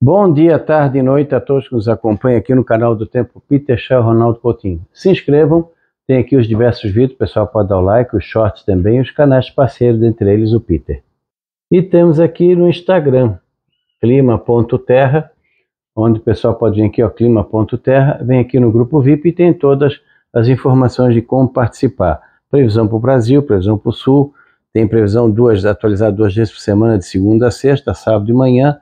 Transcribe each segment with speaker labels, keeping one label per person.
Speaker 1: Bom dia, tarde e noite a todos que nos acompanham aqui no canal do Tempo Peter Shaw Ronaldo Coutinho. Se inscrevam, tem aqui os diversos vídeos, o pessoal pode dar o like, os shorts também, os canais parceiros, dentre eles o Peter. E temos aqui no Instagram, clima.terra, onde o pessoal pode vir aqui, ó, clima.terra, vem aqui no grupo VIP e tem todas as informações de como participar. Previsão para o Brasil, previsão para o Sul, tem previsão duas, atualizar duas vezes por semana, de segunda a sexta, sábado e manhã,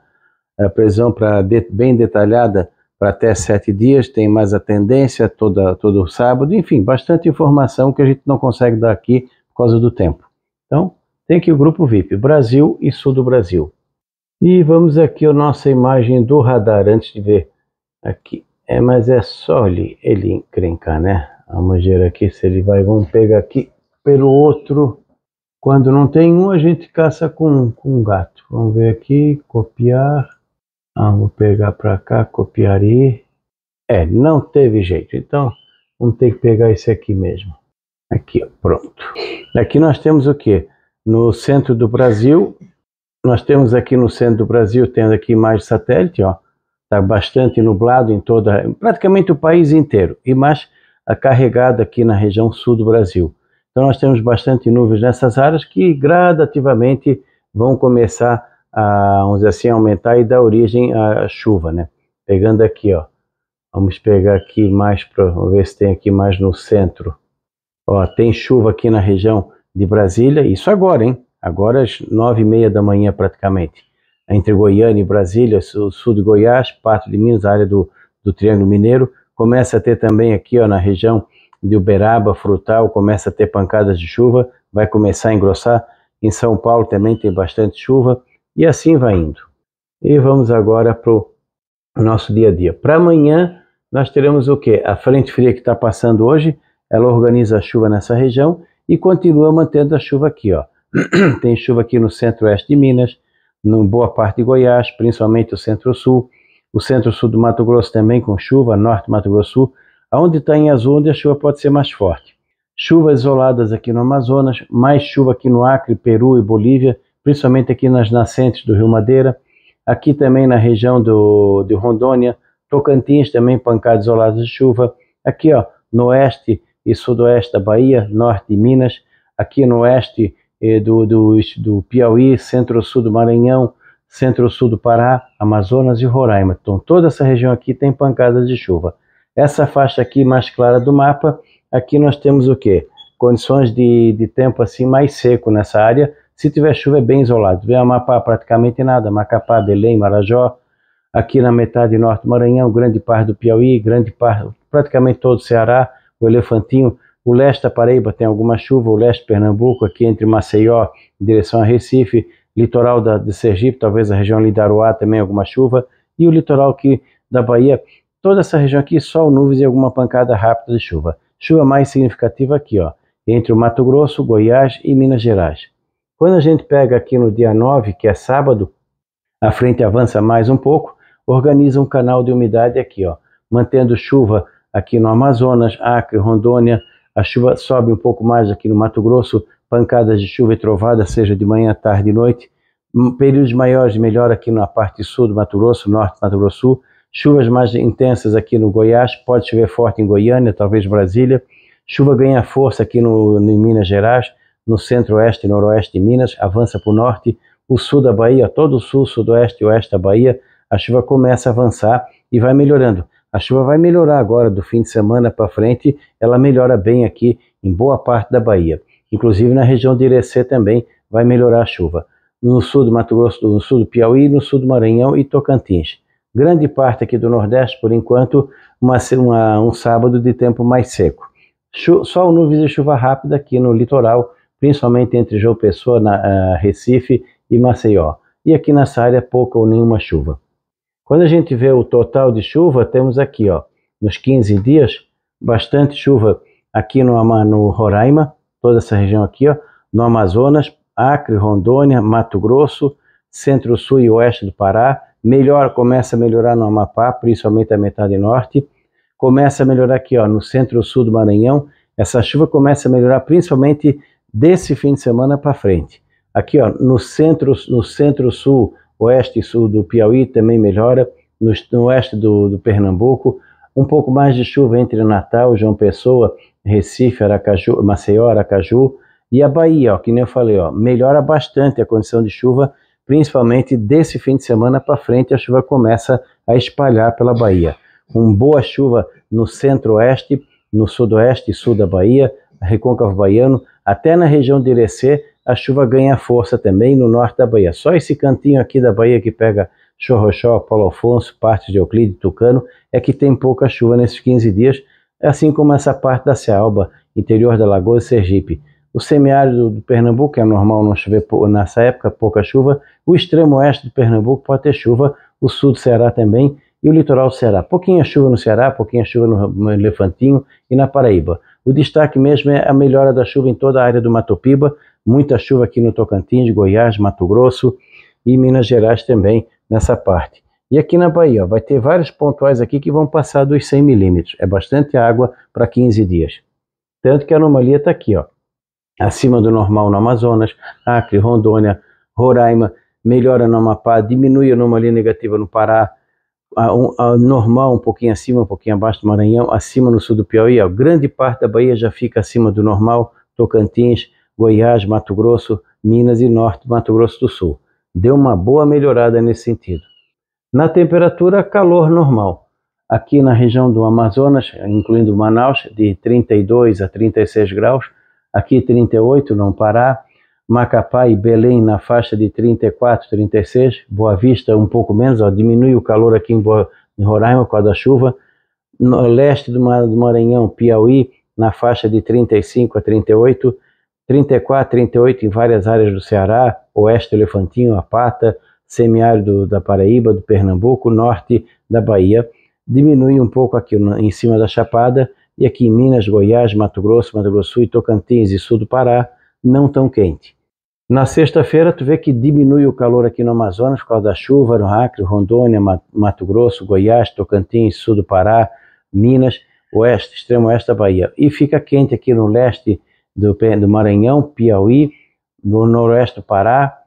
Speaker 1: a prisão para de, bem detalhada para até sete dias, tem mais a tendência toda, todo sábado, enfim, bastante informação que a gente não consegue dar aqui por causa do tempo. Então, tem aqui o grupo VIP, Brasil e Sul do Brasil. E vamos aqui a nossa imagem do radar, antes de ver aqui. É, mas é só ele, ele encrencar, né? Vamos ver aqui se ele vai, vamos pegar aqui pelo outro. Quando não tem um, a gente caça com, com um gato. Vamos ver aqui, copiar. Ah, vamos pegar para cá, copiar e... É, não teve jeito. Então, vamos ter que pegar esse aqui mesmo. Aqui, pronto. Aqui nós temos o que? No centro do Brasil, nós temos aqui no centro do Brasil, tendo aqui mais satélite, ó. Está bastante nublado em toda, praticamente o país inteiro. E mais a carregada aqui na região sul do Brasil. Então nós temos bastante nuvens nessas áreas que gradativamente vão começar a a, ah, vamos dizer assim, aumentar e dar origem à chuva, né? Pegando aqui, ó, vamos pegar aqui mais para ver se tem aqui mais no centro. Ó, tem chuva aqui na região de Brasília, isso agora, hein? Agora às nove e meia da manhã praticamente. Entre Goiânia e Brasília, sul, sul de Goiás, parte de Minas, área do, do Triângulo Mineiro. Começa a ter também aqui ó, na região de Uberaba, Frutal, começa a ter pancadas de chuva, vai começar a engrossar. Em São Paulo também tem bastante chuva. E assim vai indo. E vamos agora para o nosso dia a dia. Para amanhã, nós teremos o que? A frente fria que está passando hoje, ela organiza a chuva nessa região e continua mantendo a chuva aqui. Ó. Tem chuva aqui no centro-oeste de Minas, em boa parte de Goiás, principalmente o centro-sul, o centro-sul do Mato Grosso também com chuva, norte do Mato Grosso Sul, aonde está em azul, onde a chuva pode ser mais forte. Chuvas isoladas aqui no Amazonas, mais chuva aqui no Acre, Peru e Bolívia, principalmente aqui nas nascentes do Rio Madeira, aqui também na região do, de Rondônia, Tocantins também pancadas isoladas de chuva, aqui ó, no oeste e sudoeste da Bahia, norte de Minas, aqui no oeste eh, do, do, do Piauí, centro-sul do Maranhão, centro-sul do Pará, Amazonas e Roraima. Então toda essa região aqui tem pancadas de chuva. Essa faixa aqui mais clara do mapa, aqui nós temos o quê? Condições de, de tempo assim mais seco nessa área, se tiver chuva, é bem isolado. Vem Amapá, praticamente nada. Macapá, Belém, Marajó. Aqui na metade norte do Maranhão, grande parte do Piauí, grande parte, praticamente todo o Ceará, o Elefantinho. O leste da Paraíba tem alguma chuva, o leste de Pernambuco, aqui entre Maceió em direção a Recife, litoral da, de Sergipe, talvez a região ali da Aruá também alguma chuva, e o litoral aqui da Bahia, toda essa região aqui, sol, nuvens e alguma pancada rápida de chuva. Chuva mais significativa aqui, ó, entre o Mato Grosso, Goiás e Minas Gerais. Quando a gente pega aqui no dia 9, que é sábado, a frente avança mais um pouco, organiza um canal de umidade aqui, ó, mantendo chuva aqui no Amazonas, Acre, Rondônia, a chuva sobe um pouco mais aqui no Mato Grosso, pancadas de chuva e trovada, seja de manhã, tarde e noite, hum, períodos maiores de melhor aqui na parte sul do Mato Grosso, norte do Mato Grosso Sul, chuvas mais intensas aqui no Goiás, pode chover forte em Goiânia, talvez Brasília, chuva ganha força aqui no, no em Minas Gerais, no centro-oeste e noroeste de Minas, avança para o norte, o sul da Bahia, todo o sul, sudoeste e oeste da Bahia, a chuva começa a avançar e vai melhorando. A chuva vai melhorar agora do fim de semana para frente, ela melhora bem aqui em boa parte da Bahia. Inclusive na região de Irecê também vai melhorar a chuva. No sul do Mato Grosso, no sul do Piauí, no sul do Maranhão e Tocantins. Grande parte aqui do Nordeste, por enquanto, uma, uma, um sábado de tempo mais seco. Chu, sol, nuvens e chuva rápida aqui no litoral, principalmente entre João Pessoa, na, uh, Recife e Maceió. E aqui nessa área pouca ou nenhuma chuva. Quando a gente vê o total de chuva, temos aqui, ó, nos 15 dias, bastante chuva aqui no, no Roraima, toda essa região aqui, ó, no Amazonas, Acre, Rondônia, Mato Grosso, centro-sul e oeste do Pará, melhor, começa a melhorar no Amapá, principalmente a metade norte, começa a melhorar aqui ó, no centro-sul do Maranhão, essa chuva começa a melhorar principalmente desse fim de semana para frente. Aqui ó, no centro, no centro sul, oeste e sul do Piauí também melhora, no, no oeste do, do Pernambuco, um pouco mais de chuva entre Natal, João Pessoa, Recife, Aracaju, Maceió, Aracaju e a Bahia, ó, que nem eu falei, ó, melhora bastante a condição de chuva, principalmente desse fim de semana para frente, a chuva começa a espalhar pela Bahia. Com boa chuva no centro-oeste, no sudoeste e sul da Bahia, recôncavo baiano, até na região de Irecê, a chuva ganha força também no norte da Bahia. Só esse cantinho aqui da Bahia que pega Chorrochó, Paulo Afonso, parte de Euclide, Tucano, é que tem pouca chuva nesses 15 dias, assim como essa parte da Cealba, interior da Lagoa e Sergipe. O semiárido do Pernambuco é normal não chover nessa época, pouca chuva. O extremo oeste do Pernambuco pode ter chuva, o sul do Ceará também e o litoral do Ceará. Pouquinha chuva no Ceará, pouquinha chuva no Elefantinho e na Paraíba. O destaque mesmo é a melhora da chuva em toda a área do Mato Piba, muita chuva aqui no Tocantins, Goiás, Mato Grosso e Minas Gerais também nessa parte. E aqui na Bahia, ó, vai ter vários pontuais aqui que vão passar dos 100 milímetros. É bastante água para 15 dias. Tanto que a anomalia está aqui, ó, acima do normal no Amazonas, Acre, Rondônia, Roraima, melhora no Amapá, diminui a anomalia negativa no Pará, a, a normal, um pouquinho acima, um pouquinho abaixo do Maranhão, acima no sul do Piauí. A grande parte da Bahia já fica acima do normal, Tocantins, Goiás, Mato Grosso, Minas e norte do Mato Grosso do Sul. Deu uma boa melhorada nesse sentido. Na temperatura, calor normal. Aqui na região do Amazonas, incluindo Manaus, de 32 a 36 graus. Aqui 38 no Pará, Macapá e Belém na faixa de 34, 36, Boa Vista um pouco menos, ó, diminui o calor aqui em, Boa, em Roraima com a da chuva, no leste do, Mar, do Maranhão, Piauí, na faixa de 35 a 38, 34, 38 em várias áreas do Ceará, oeste Elefantinho, a Pata, semiárido da Paraíba, do Pernambuco, norte da Bahia, diminui um pouco aqui em cima da Chapada, e aqui em Minas, Goiás, Mato Grosso, Mato Grosso e Tocantins e sul do Pará, não tão quente. Na sexta-feira, tu vê que diminui o calor aqui no Amazonas por causa da chuva, no Acre, Rondônia, Mato Grosso, Goiás, Tocantins, sul do Pará, Minas, oeste, extremo oeste da Bahia. E fica quente aqui no leste do, do Maranhão, Piauí, no noroeste do Pará,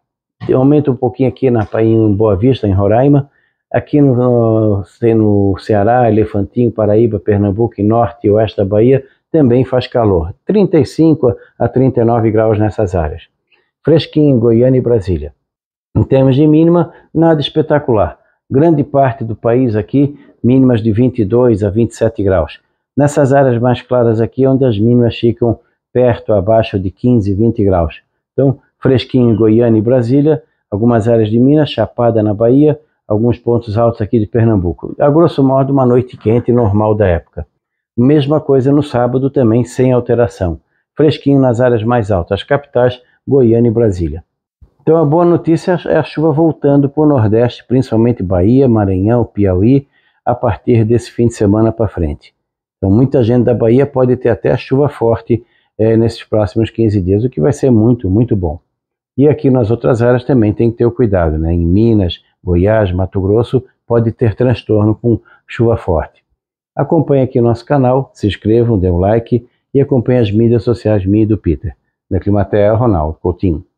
Speaker 1: aumenta um pouquinho aqui na, em Boa Vista, em Roraima, aqui no, no, Ceará, Elefantinho, Paraíba, Pernambuco, e norte e oeste da Bahia, também faz calor, 35 a 39 graus nessas áreas fresquinho, em Goiânia e Brasília. Em termos de mínima, nada espetacular. Grande parte do país aqui, mínimas de 22 a 27 graus. Nessas áreas mais claras aqui, onde as mínimas ficam perto, abaixo de 15, 20 graus. Então, fresquinho, em Goiânia e Brasília, algumas áreas de Minas, Chapada na Bahia, alguns pontos altos aqui de Pernambuco. A grosso modo, uma noite quente normal da época. Mesma coisa no sábado também, sem alteração. Fresquinho nas áreas mais altas, capitais, Goiânia e Brasília. Então a boa notícia é a chuva voltando para o Nordeste, principalmente Bahia, Maranhão, Piauí, a partir desse fim de semana para frente. Então muita gente da Bahia pode ter até chuva forte é, nesses próximos 15 dias, o que vai ser muito, muito bom. E aqui nas outras áreas também tem que ter o cuidado, né? Em Minas, Goiás, Mato Grosso, pode ter transtorno com chuva forte. Acompanhe aqui nosso canal, se inscrevam, dê um like e acompanhe as mídias sociais minha e do Peter da Climaterra, Ronaldo Coutinho.